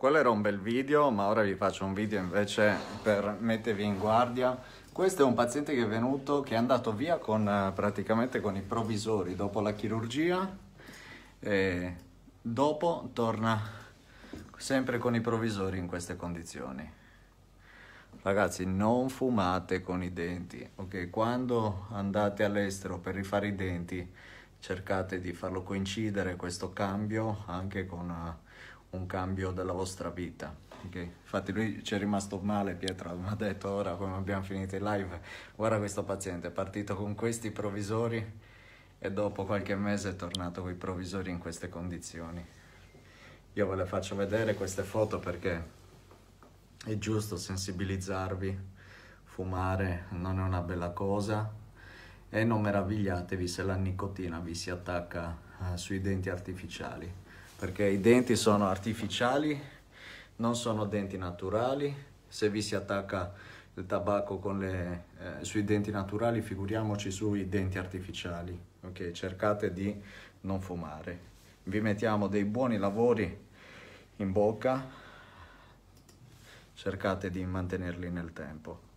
Quello era un bel video, ma ora vi faccio un video invece per mettervi in guardia. Questo è un paziente che è venuto, che è andato via con, eh, praticamente con i provvisori dopo la chirurgia e dopo torna sempre con i provvisori in queste condizioni. Ragazzi, non fumate con i denti, ok? Quando andate all'estero per rifare i denti, cercate di farlo coincidere questo cambio anche con eh, un cambio della vostra vita. Okay? Infatti lui ci è rimasto male, Pietro mi ha detto ora come abbiamo finito il live, guarda questo paziente, è partito con questi provvisori e dopo qualche mese è tornato con i provvisori in queste condizioni. Io ve le faccio vedere queste foto perché è giusto sensibilizzarvi, fumare non è una bella cosa e non meravigliatevi se la nicotina vi si attacca eh, sui denti artificiali perché i denti sono artificiali, non sono denti naturali, se vi si attacca il tabacco le, eh, sui denti naturali, figuriamoci sui denti artificiali, ok? Cercate di non fumare. Vi mettiamo dei buoni lavori in bocca, cercate di mantenerli nel tempo.